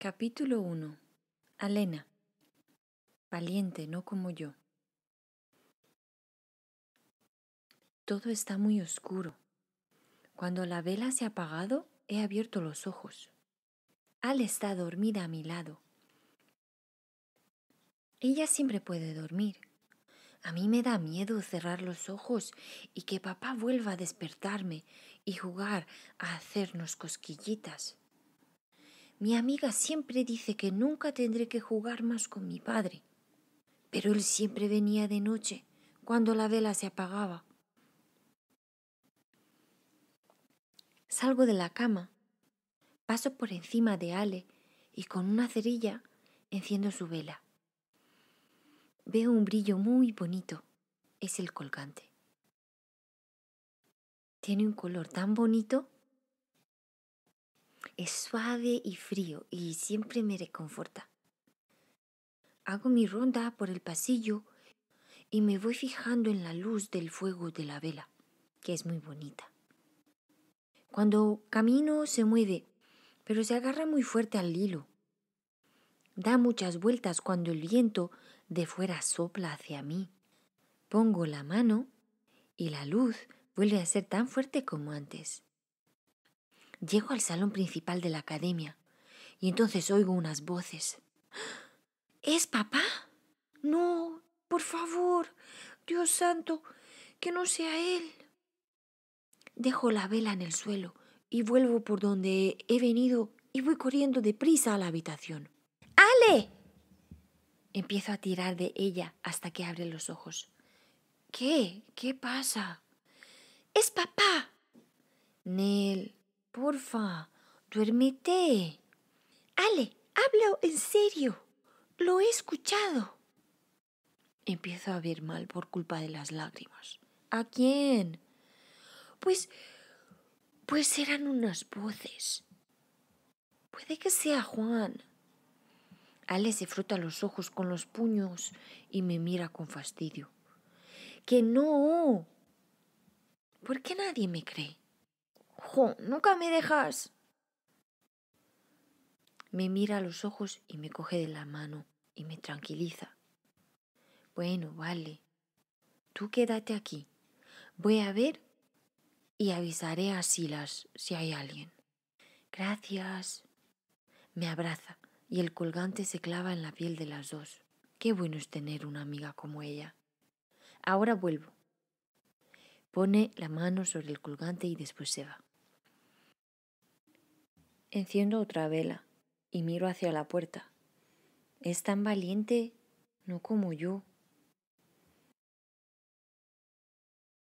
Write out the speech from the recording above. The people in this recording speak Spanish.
Capítulo 1. Alena. Valiente, no como yo. Todo está muy oscuro. Cuando la vela se ha apagado, he abierto los ojos. Al está dormida a mi lado. Ella siempre puede dormir. A mí me da miedo cerrar los ojos y que papá vuelva a despertarme y jugar a hacernos cosquillitas. Mi amiga siempre dice que nunca tendré que jugar más con mi padre. Pero él siempre venía de noche, cuando la vela se apagaba. Salgo de la cama, paso por encima de Ale y con una cerilla enciendo su vela. Veo un brillo muy bonito. Es el colgante. Tiene un color tan bonito es suave y frío y siempre me reconforta. Hago mi ronda por el pasillo y me voy fijando en la luz del fuego de la vela, que es muy bonita. Cuando camino se mueve, pero se agarra muy fuerte al hilo. Da muchas vueltas cuando el viento de fuera sopla hacia mí. Pongo la mano y la luz vuelve a ser tan fuerte como antes. Llego al salón principal de la academia y entonces oigo unas voces. ¿Es papá? No, por favor, Dios santo, que no sea él. Dejo la vela en el suelo y vuelvo por donde he venido y voy corriendo deprisa a la habitación. ¡Ale! Empiezo a tirar de ella hasta que abre los ojos. ¿Qué? ¿Qué pasa? Es papá. Nel, Porfa, duérmete. Ale, hablo en serio. Lo he escuchado. Empiezo a ver mal por culpa de las lágrimas. ¿A quién? Pues. Pues eran unas voces. Puede que sea Juan. Ale se frota los ojos con los puños y me mira con fastidio. ¡Que no! ¿Por qué nadie me cree? Jo, nunca me dejas. Me mira a los ojos y me coge de la mano y me tranquiliza. Bueno, vale. Tú quédate aquí. Voy a ver y avisaré a Silas si hay alguien. Gracias. Me abraza y el colgante se clava en la piel de las dos. Qué bueno es tener una amiga como ella. Ahora vuelvo. Pone la mano sobre el colgante y después se va. Enciendo otra vela y miro hacia la puerta. Es tan valiente, no como yo.